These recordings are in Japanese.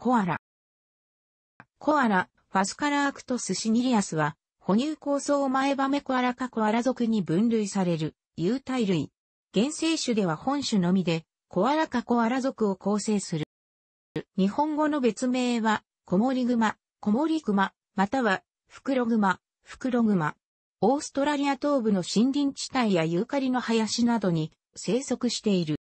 コアラ。コアラ、ファスカラアクトスシニリアスは、哺乳構想前バメコアラカコアラ属に分類される、有体類。原生種では本種のみで、コアラカコアラ属を構成する。日本語の別名は、コモリグマ、コモリグマ、または、フクログマ、フクログマ。オーストラリア東部の森林地帯やユーカリの林などに生息している。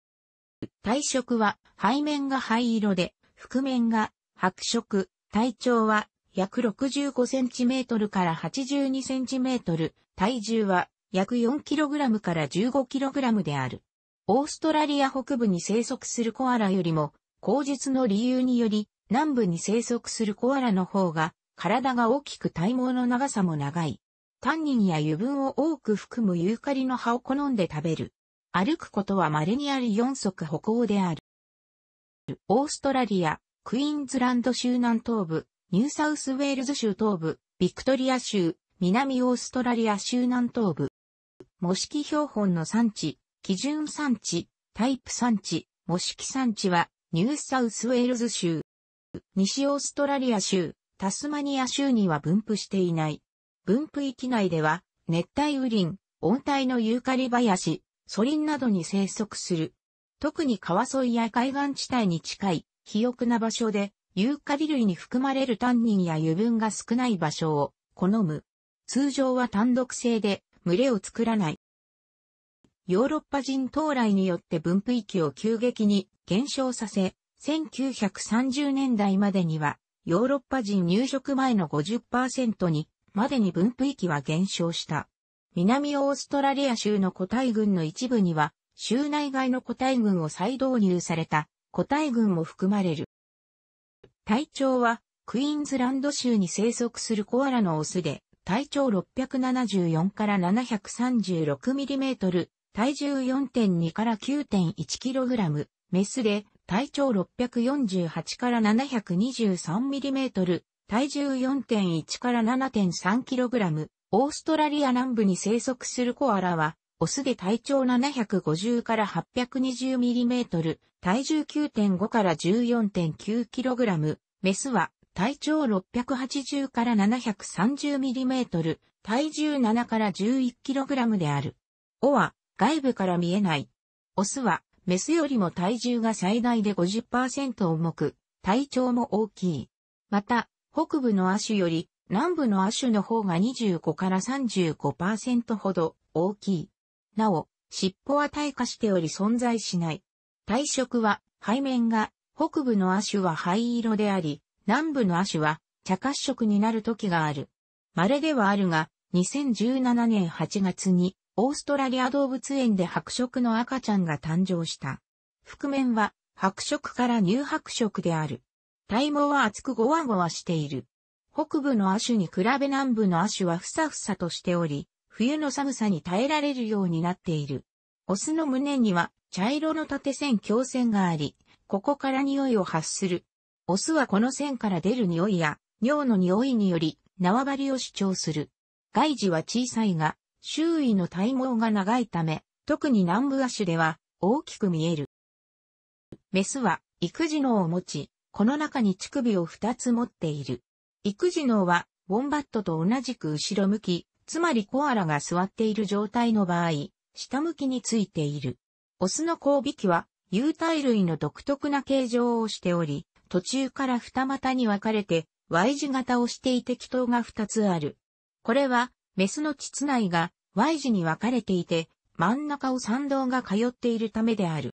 体色は背面が灰色で覆面が白色、体長は約 65cm から 82cm、体重は約 4kg から 15kg である。オーストラリア北部に生息するコアラよりも、口述の理由により、南部に生息するコアラの方が、体が大きく体毛の長さも長い。タンニンや油分を多く含むユーカリの葉を好んで食べる。歩くことは稀にある四足歩行である。オーストラリア、クイーンズランド州南東部、ニューサウスウェールズ州東部、ビクトリア州、南オーストラリア州南東部。模式標本の産地、基準産地、タイプ産地、模式産地は、ニューサウスウェールズ州。西オーストラリア州、タスマニア州には分布していない。分布域内では、熱帯雨林、温帯のユーカリ林、ソリンなどに生息する。特に川沿いや海岸地帯に近い、肥沃な場所で、ユーカリ類に含まれるタンニンや油分が少ない場所を好む。通常は単独性で群れを作らない。ヨーロッパ人到来によって分布域を急激に減少させ、1930年代までにはヨーロッパ人入植前の50%にまでに分布域は減少した。南オーストラリア州の個体群の一部には州内外の個体群を再導入された個体群も含まれる。体長はクイーンズランド州に生息するコアラのオスで、体長674から736ミリメートル、体重4.2から9.1キログラム、メスで体長648から723ミリメートル、体重4.1から7.3キログラム、オーストラリア南部に生息するコアラは、オスで体長750から820ミリメートル、体重9.5から14.9キログラム、メスは体長680から730ミリメートル、体重7から11キログラムである。尾は外部から見えない。オスはメスよりも体重が最大で50%重く、体長も大きい。また、北部の亜種より南部の亜種の方が25から35%ほど大きい。なお、尻尾は退化しており存在しない。体色は、背面が、北部の亜種は灰色であり、南部の亜種は茶褐色になる時がある。稀ではあるが、2017年8月に、オーストラリア動物園で白色の赤ちゃんが誕生した。覆面は、白色から乳白色である。体毛は厚くゴワゴワしている。北部の足に比べ南部の足はふさふさとしており、冬の寒さに耐えられるようになっている。オスの胸には茶色の縦線強線があり、ここから匂いを発する。オスはこの線から出る匂いや、尿の匂いにより縄張りを主張する。外耳は小さいが、周囲の体毛が長いため、特に南部亜種では大きく見える。メスは育児脳を持ち、この中に乳首を2つ持っている。育児脳は、ウォンバットと同じく後ろ向き、つまりコアラが座っている状態の場合、下向きについている。オスの交尾器は、有体類の独特な形状をしており、途中から二股に分かれて、Y 字型をしていて気筒が二つある。これは、メスの膣内が Y 字に分かれていて、真ん中を三道が通っているためである。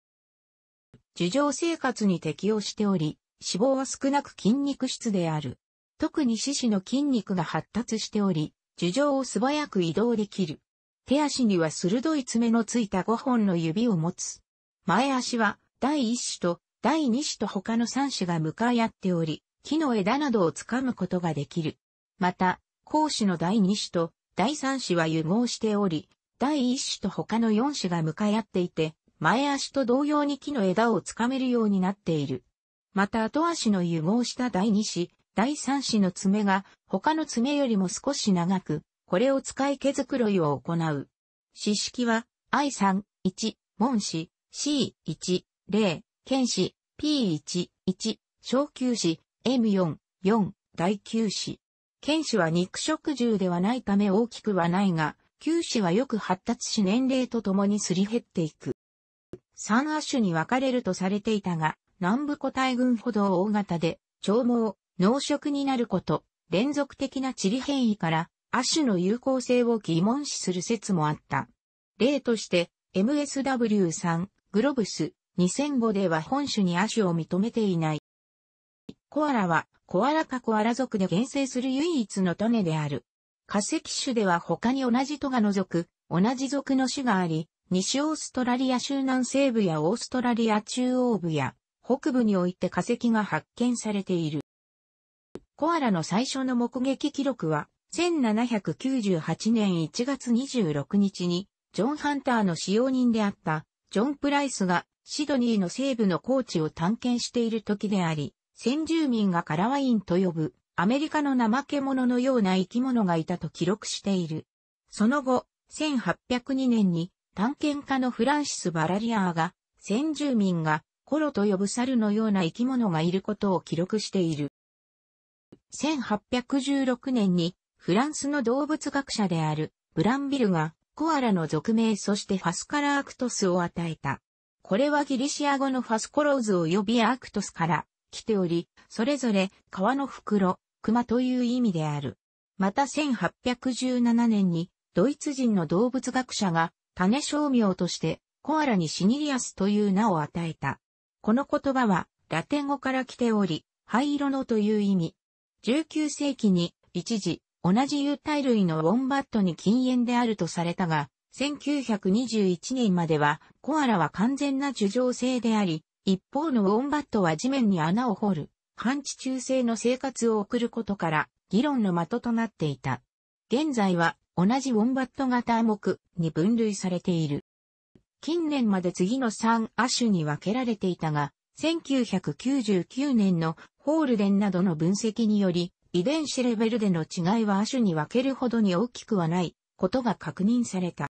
樹状生活に適応しており、脂肪は少なく筋肉質である。特に獅子の筋肉が発達しており、樹上を素早く移動できる。手足には鋭い爪のついた5本の指を持つ。前足は第1種と第2種と他の3種が向かい合っており、木の枝などを掴むことができる。また、後種の第2種と第3種は融合しており、第1種と他の4種が向かい合っていて、前足と同様に木の枝をつかめるようになっている。また後足の融合した第2種、第3子の爪が他の爪よりも少し長く、これを使い毛づくろいを行う。四式は I3、1、門子、C1、0、剣子、P1、1、小球子、M4、4、大球子。剣子は肉食獣ではないため大きくはないが、球子はよく発達し年齢とともにすり減っていく。3亜種に分かれるとされていたが、南部個体群ほど大型で、長毛、濃色になること、連続的な地理変異から、亜種の有効性を疑問視する説もあった。例として、MSW3、グロブス、2005では本種に亜種を認めていない。コアラは、コアラかコアラ族で原生する唯一の種である。化石種では他に同じトガ除く、同じ属の種があり、西オーストラリア州南西部やオーストラリア中央部や北部において化石が発見されている。コアラの最初の目撃記録は、1798年1月26日に、ジョン・ハンターの使用人であった、ジョン・プライスが、シドニーの西部の高地を探検している時であり、先住民がカラワインと呼ぶ、アメリカの怠け者のような生き物がいたと記録している。その後、1802年に、探検家のフランシス・バラリアーが、先住民が、コロと呼ぶ猿のような生き物がいることを記録している。1816年にフランスの動物学者であるブランビルがコアラの俗名そしてファスカラアクトスを与えた。これはギリシア語のファスコローズ及びアクトスから来ており、それぞれ川の袋、熊という意味である。また1817年にドイツ人の動物学者が種商名としてコアラにシニリアスという名を与えた。この言葉はラテン語から来ており、灰色のという意味、19世紀に一時同じ有体類のウォンバットに禁煙であるとされたが、1921年まではコアラは完全な樹状性であり、一方のウォンバットは地面に穴を掘る、半地中性の生活を送ることから議論の的となっていた。現在は同じウォンバット型木に分類されている。近年まで次の3亜種に分けられていたが、1999年のホールデンなどの分析により、遺伝子レベルでの違いは亜種に分けるほどに大きくはないことが確認された。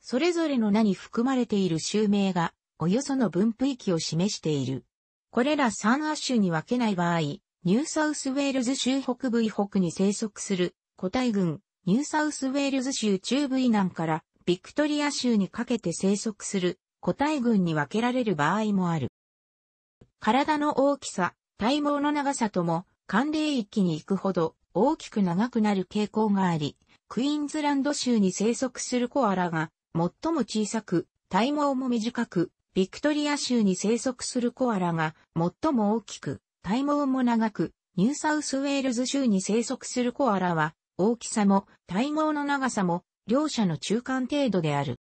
それぞれの名に含まれている襲名が、およその分布域を示している。これら3亜種に分けない場合、ニューサウスウェールズ州北部以北に生息する個体群、ニューサウスウェールズ州中部以南からビクトリア州にかけて生息する個体群に分けられる場合もある。体の大きさ、体毛の長さとも、寒冷域に行くほど大きく長くなる傾向があり、クイーンズランド州に生息するコアラが最も小さく、体毛も短く、ビクトリア州に生息するコアラが最も大きく、体毛も長く、ニューサウスウェールズ州に生息するコアラは、大きさも体毛の長さも両者の中間程度である。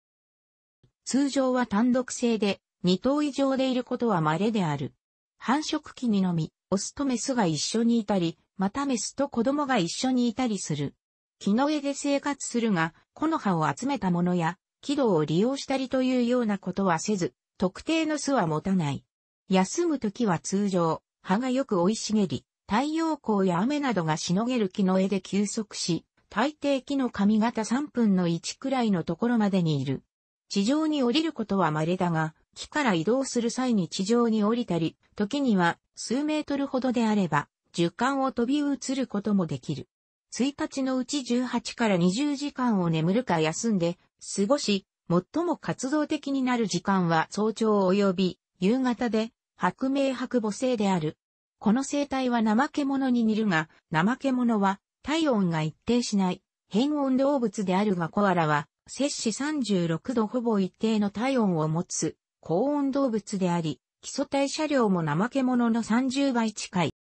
通常は単独性で、二頭以上でいることは稀である。繁殖期にのみ、オスとメスが一緒にいたり、またメスと子供が一緒にいたりする。木の上で生活するが、木の葉を集めたものや、木道を利用したりというようなことはせず、特定の巣は持たない。休む時は通常、葉がよく生い茂り、太陽光や雨などがしのげる木の枝で休息し、大抵木の髪型3分の1くらいのところまでにいる。地上に降りることは稀だが、木から移動する際に地上に降りたり、時には数メートルほどであれば、樹幹を飛び移ることもできる。1日のうち18から20時間を眠るか休んで過ごし、最も活動的になる時間は早朝及び夕方で、白明白母性である。この生態は怠け者に似るが、怠け者は体温が一定しない変温動物であるがコアラは摂氏36度ほぼ一定の体温を持つ高温動物であり、基礎代謝量も怠け者の30倍近い。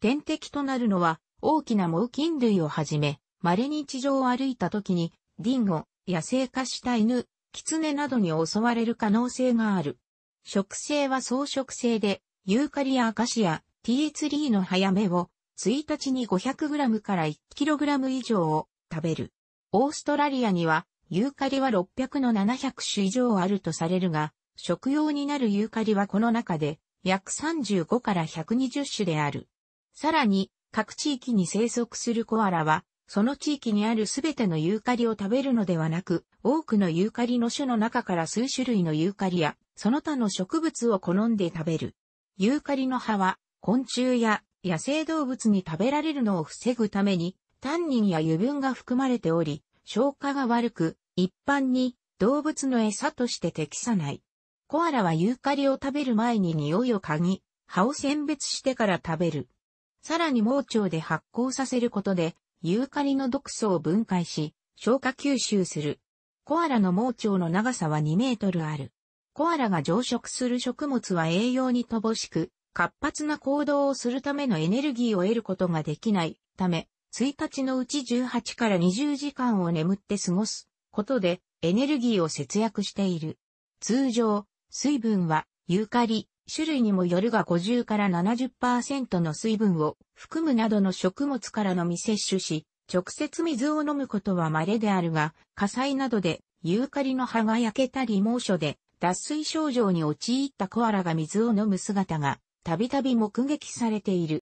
天敵となるのは、大きな猛禽類をはじめ、稀に地上を歩いた時に、ディンゴ、野生化した犬、狐などに襲われる可能性がある。食生は草食性で、ユーカリやアカシア、t リ3の早めを、1日に 500g から 1kg 以上を食べる。オーストラリアには、ユーカリは600の700種以上あるとされるが、食用になるユーカリはこの中で約35から120種である。さらに、各地域に生息するコアラは、その地域にあるすべてのユーカリを食べるのではなく、多くのユーカリの種の中から数種類のユーカリや、その他の植物を好んで食べる。ユーカリの葉は、昆虫や野生動物に食べられるのを防ぐために、タンニンや油分が含まれており、消化が悪く、一般に動物の餌として適さない。コアラはユーカリを食べる前に匂いを嗅ぎ、葉を選別してから食べる。さらに盲腸で発酵させることで、ユーカリの毒素を分解し、消化吸収する。コアラの盲腸の長さは2メートルある。コアラが増殖する食物は栄養に乏しく、活発な行動をするためのエネルギーを得ることができないため、1日のうち18から20時間を眠って過ごすことでエネルギーを節約している。通常、水分は、ユーカリ、種類にもよるが50から70%の水分を含むなどの食物からのみ摂取し、直接水を飲むことは稀であるが、火災などでユーカリの葉が焼けたり猛暑で脱水症状に陥ったコアラが水を飲む姿がたびたび目撃されている。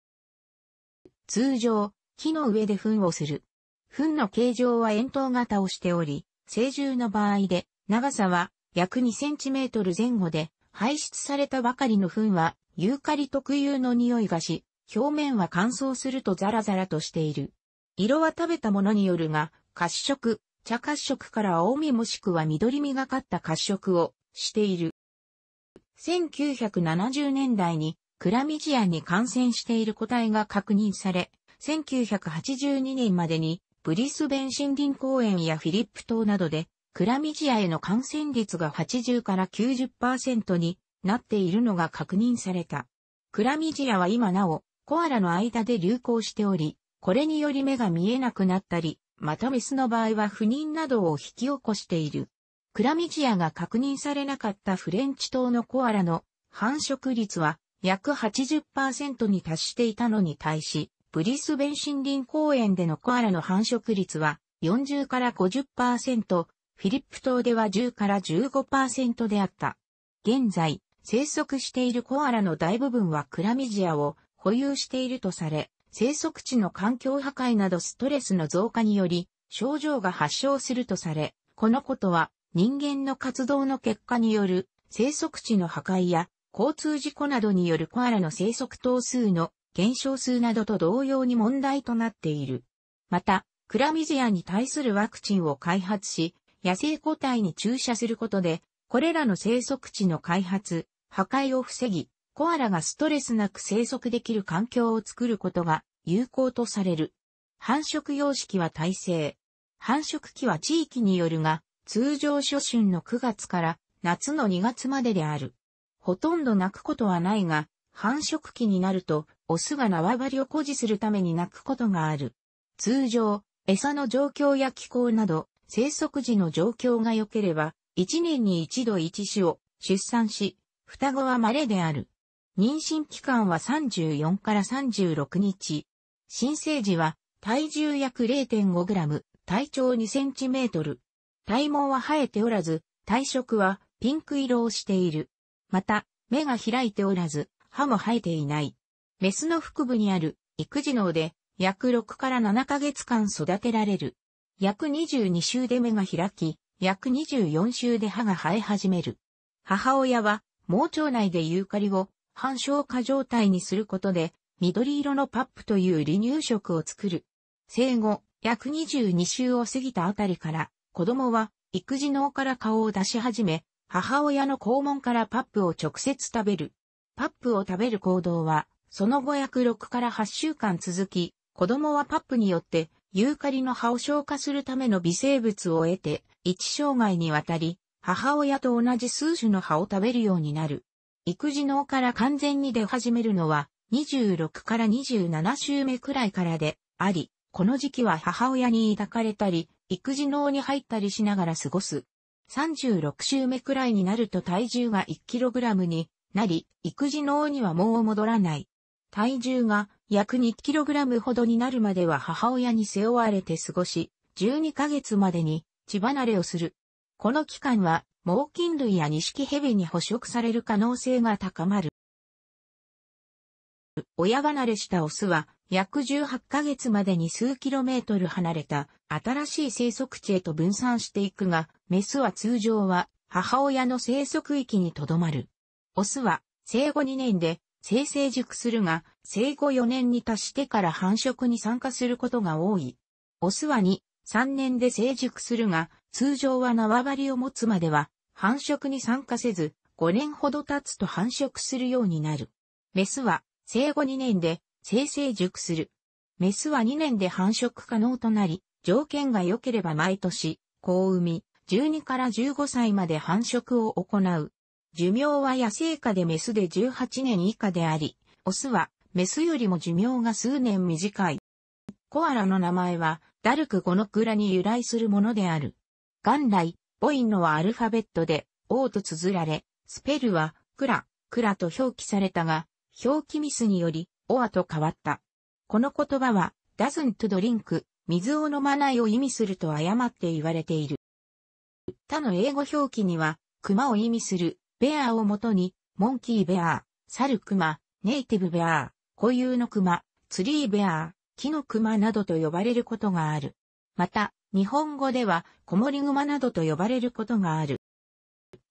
通常、木の上で糞をする。糞の形状は円筒型をしており、成獣の場合で長さは約2センチメートル前後で、排出されたばかりの糞は、ユーカリ特有の匂いがし、表面は乾燥するとザラザラとしている。色は食べたものによるが、褐色、茶褐色から青みもしくは緑みがかった褐色をしている。1970年代にクラミジアに感染している個体が確認され、1982年までにブリスベン森林公園やフィリップ島などでクラミジアへの感染率が80から90%になっているのが確認された。クラミジアは今なお、コアラの間で流行しており、これにより目が見えなくなったり、またメスの場合は不妊などを引き起こしている。クラミジアが確認されなかったフレンチ島のコアラの繁殖率は約80%に達していたのに対し、ブリスベン森林公園でのコアラの繁殖率は40から50%フィリップ島では10から15%であった。現在、生息しているコアラの大部分はクラミジアを保有しているとされ、生息地の環境破壊などストレスの増加により、症状が発症するとされ、このことは人間の活動の結果による生息地の破壊や交通事故などによるコアラの生息頭数の減少数などと同様に問題となっている。また、クラミジアに対するワクチンを開発し、野生個体に注射することで、これらの生息地の開発、破壊を防ぎ、コアラがストレスなく生息できる環境を作ることが有効とされる。繁殖様式は耐性。繁殖期は地域によるが、通常初春の9月から夏の2月までである。ほとんど泣くことはないが、繁殖期になると、オスが縄張りを誇示するために泣くことがある。通常、餌の状況や気候など、生息時の状況が良ければ、1年に一度一種を出産し、双子は稀である。妊娠期間は34から36日。新生児は体重約 0.5g、体長 2cm。体毛は生えておらず、体色はピンク色をしている。また、目が開いておらず、歯も生えていない。メスの腹部にある育児脳で約6から7ヶ月間育てられる。約22週で目が開き、約24週で歯が生え始める。母親は、盲腸内でユーカリを半消化状態にすることで、緑色のパップという離乳食を作る。生後、約22週を過ぎたあたりから、子供は育児脳から顔を出し始め、母親の肛門からパップを直接食べる。パップを食べる行動は、その後約6から8週間続き、子供はパップによってユーカリの葉を消化するための微生物を得て、一生涯にわたり、母親と同じ数種の葉を食べるようになる。育児脳から完全に出始めるのは、26から27週目くらいからで、あり、この時期は母親に抱かれたり、育児脳に入ったりしながら過ごす。36週目くらいになると体重が 1kg になり、育児脳にはもう戻らない。体重が約 2kg ほどになるまでは母親に背負われて過ごし、12ヶ月までに血離れをする。この期間は、猛禽類や錦蛇に捕食される可能性が高まる。親離れしたオスは、約18ヶ月までに数キロメートル離れた新しい生息地へと分散していくが、メスは通常は母親の生息域にとどまる。オスは生後2年で生成熟するが、生後4年に達してから繁殖に参加することが多い。オスは2、3年で成熟するが、通常は縄張りを持つまでは、繁殖に参加せず、5年ほど経つと繁殖するようになる。メスは、生後2年で、生成熟する。メスは2年で繁殖可能となり、条件が良ければ毎年、子を産み、12から15歳まで繁殖を行う。寿命は野生下でメスで18年以下であり、オスはメスよりも寿命が数年短い。コアラの名前は、ダルクノのラに由来するものである。元来、ボインのはアルファベットで、O と綴られ、スペルは、クラ、クラと表記されたが、表記ミスにより、オアと変わった。この言葉は、doesn't drink、水を飲まないを意味すると誤って言われている。他の英語表記には、熊を意味する、ベアをもとに、モンキーベア、サルクマ、ネイティブベア、固有のクマ、ツリーベア、木のクマなどと呼ばれることがある。また、日本語では、コモリグマなどと呼ばれることがある。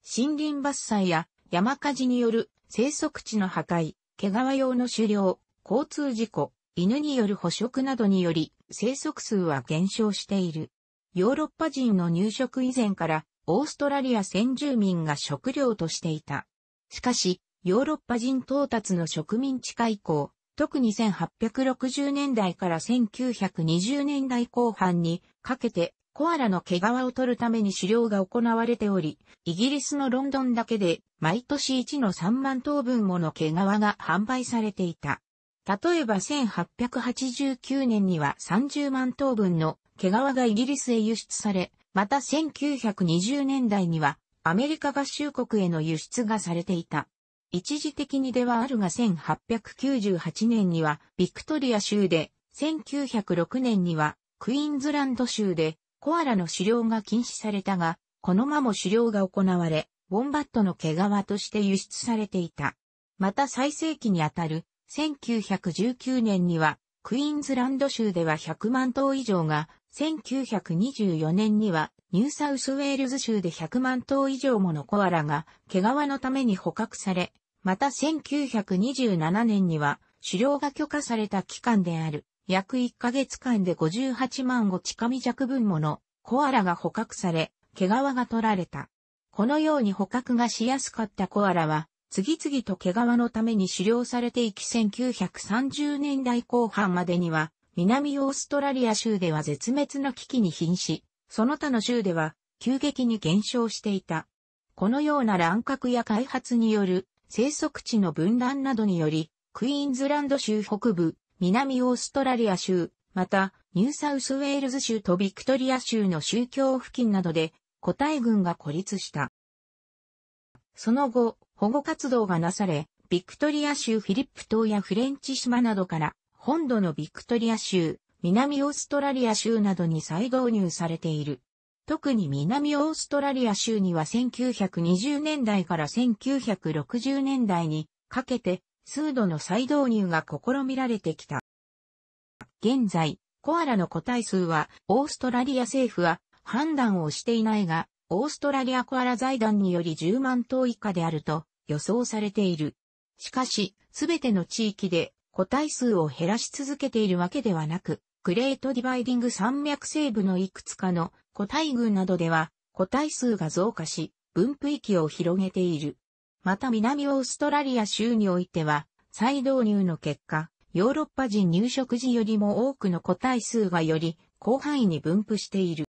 森林伐採や山火事による生息地の破壊、毛皮用の狩猟、交通事故、犬による捕食などにより、生息数は減少している。ヨーロッパ人の入植以前からオーストラリア先住民が食料としていた。しかし、ヨーロッパ人到達の植民地化以降、特に1860年代から1920年代後半にかけてコアラの毛皮を取るために狩猟が行われており、イギリスのロンドンだけで毎年1の3万頭分もの毛皮が販売されていた。例えば1889年には30万頭分の毛皮がイギリスへ輸出され、また1920年代にはアメリカ合衆国への輸出がされていた。一時的にではあるが1898年にはビクトリア州で、1906年にはクイーンズランド州でコアラの狩猟が禁止されたが、このまも狩猟が行われ、ボンバットの毛皮として輸出されていた。また最盛期にあたる1919年にはクイーンズランド州では100万頭以上が1924年にはニューサウスウェールズ州で100万頭以上ものコアラが毛皮のために捕獲され、また1927年には狩猟が許可された期間である約1ヶ月間で58万5近み弱分ものコアラが捕獲され、毛皮が取られた。このように捕獲がしやすかったコアラは、次々と毛皮のために狩猟されていき1930年代後半までには、南オーストラリア州では絶滅の危機に瀕し、その他の州では急激に減少していた。このような乱獲や開発による生息地の分断などにより、クイーンズランド州北部、南オーストラリア州、また、ニューサウスウェールズ州とビクトリア州の宗教付近などで、個体群が孤立した。その後、保護活動がなされ、ビクトリア州フィリップ島やフレンチ島などから本土のビクトリア州、南オーストラリア州などに再導入されている。特に南オーストラリア州には1920年代から1960年代にかけて数度の再導入が試みられてきた。現在、コアラの個体数はオーストラリア政府は判断をしていないが、オーストラリアコアラ財団により10万頭以下であると予想されている。しかし、すべての地域で個体数を減らし続けているわけではなく、グレートディバイディング山脈西部のいくつかの個体群などでは個体数が増加し、分布域を広げている。また南オーストラリア州においては、再導入の結果、ヨーロッパ人入植時よりも多くの個体数がより広範囲に分布している。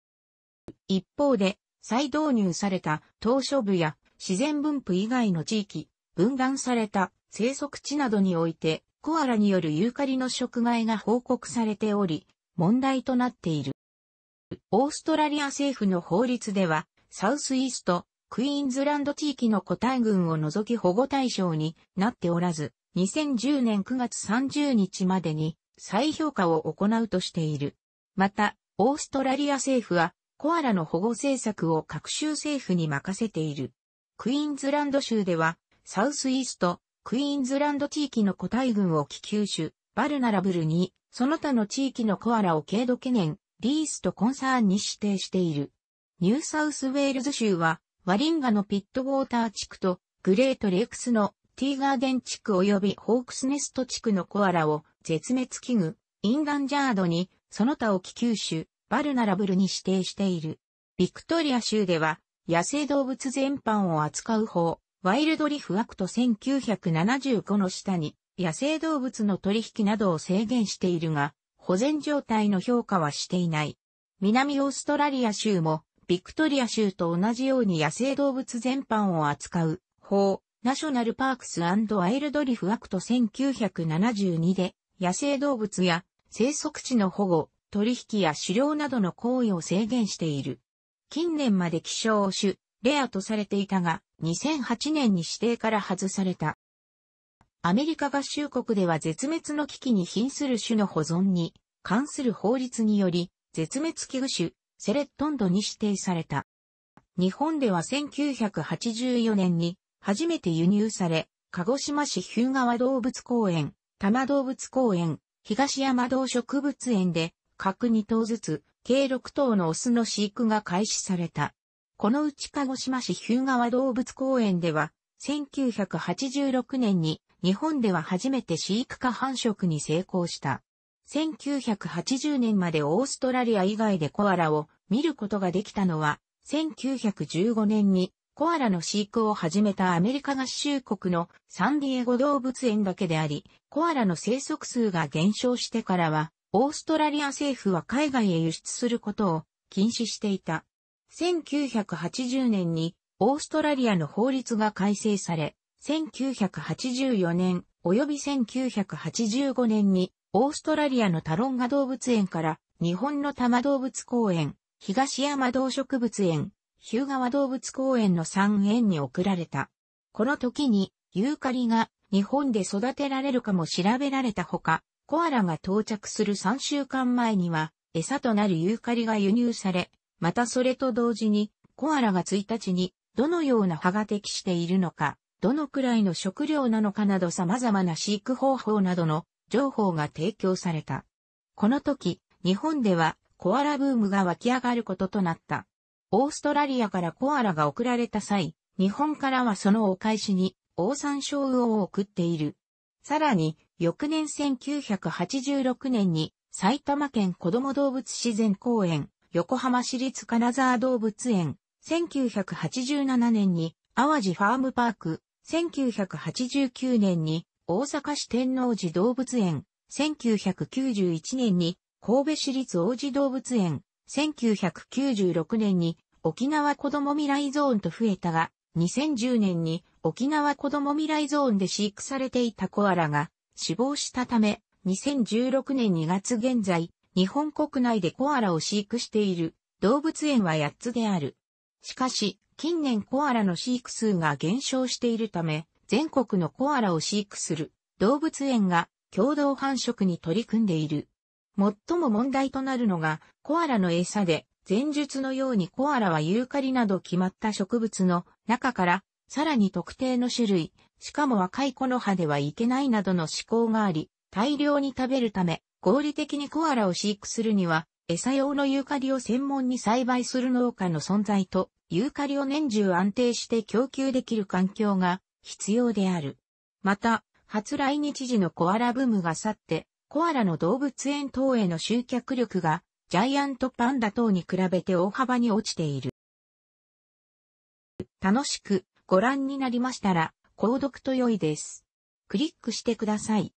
一方で、再導入された島嶼部や自然分布以外の地域、分断された生息地などにおいて、コアラによるユーカリの食害が報告されており、問題となっている。オーストラリア政府の法律では、サウスイースト、クイーンズランド地域の個体群を除き保護対象になっておらず、2010年9月30日までに再評価を行うとしている。また、オーストラリア政府は、コアラの保護政策を各州政府に任せている。クイーンズランド州では、サウスイースト、クイーンズランド地域の個体群を気球種、バルナラブルに、その他の地域のコアラを軽度懸念、リースとコンサーンに指定している。ニューサウスウェールズ州は、ワリンガのピットウォーター地区と、グレートレイクスのティーガーデン地区及びホークスネスト地区のコアラを絶滅危惧、インガンジャードに、その他を気球種、バルナラブルに指定している。ビクトリア州では、野生動物全般を扱う方、ワイルドリフアクト1975の下に野生動物の取引などを制限しているが、保全状態の評価はしていない。南オーストラリア州も、ビクトリア州と同じように野生動物全般を扱う法、ナショナルパークスワイルドリフアクト1972で、野生動物や生息地の保護、取引や狩猟などの行為を制限している。近年まで希少種、レアとされていたが、2008年に指定から外された。アメリカ合衆国では絶滅の危機に瀕する種の保存に関する法律により、絶滅危惧種、セレットンドに指定された。日本では1984年に初めて輸入され、鹿児島市日向川動物公園、多摩動物公園、東山動植物園で各2頭ずつ、計6頭のオスの飼育が開始された。このうち鹿児島市日向川動物公園では、1986年に日本では初めて飼育下繁殖に成功した。1980年までオーストラリア以外でコアラを見ることができたのは、1915年にコアラの飼育を始めたアメリカ合衆国のサンディエゴ動物園だけであり、コアラの生息数が減少してからは、オーストラリア政府は海外へ輸出することを禁止していた。1980年にオーストラリアの法律が改正され、1984年及び1985年にオーストラリアのタロンガ動物園から日本の多摩動物公園、東山動植物園、ヒューガワ動物公園の3園に送られた。この時にユーカリが日本で育てられるかも調べられたほか、コアラが到着する3週間前には餌となるユーカリが輸入され、またそれと同時に、コアラが1日にどのような葉が適しているのか、どのくらいの食料なのかなど様々な飼育方法などの情報が提供された。この時、日本ではコアラブームが湧き上がることとなった。オーストラリアからコアラが送られた際、日本からはそのお返しに、オオサンショウウオを送っている。さらに、翌年1986年に埼玉県子ども動物自然公園横浜市立金沢動物園、1987年に淡路ファームパーク、1989年に大阪市天王寺動物園、1991年に神戸市立王子動物園、1996年に沖縄子ども未来ゾーンと増えたが、2010年に沖縄子ども未来ゾーンで飼育されていたコアラが死亡したため、2016年2月現在、日本国内でコアラを飼育している動物園は8つである。しかし、近年コアラの飼育数が減少しているため、全国のコアラを飼育する動物園が共同繁殖に取り組んでいる。最も問題となるのが、コアラの餌で、前述のようにコアラはユーカリなど決まった植物の中から、さらに特定の種類、しかも若い子の葉ではいけないなどの思考があり、大量に食べるため、合理的にコアラを飼育するには、餌用のユーカリを専門に栽培する農家の存在と、ユーカリを年中安定して供給できる環境が必要である。また、初来日時のコアラブームが去って、コアラの動物園等への集客力が、ジャイアントパンダ等に比べて大幅に落ちている。楽しくご覧になりましたら、購読と良いです。クリックしてください。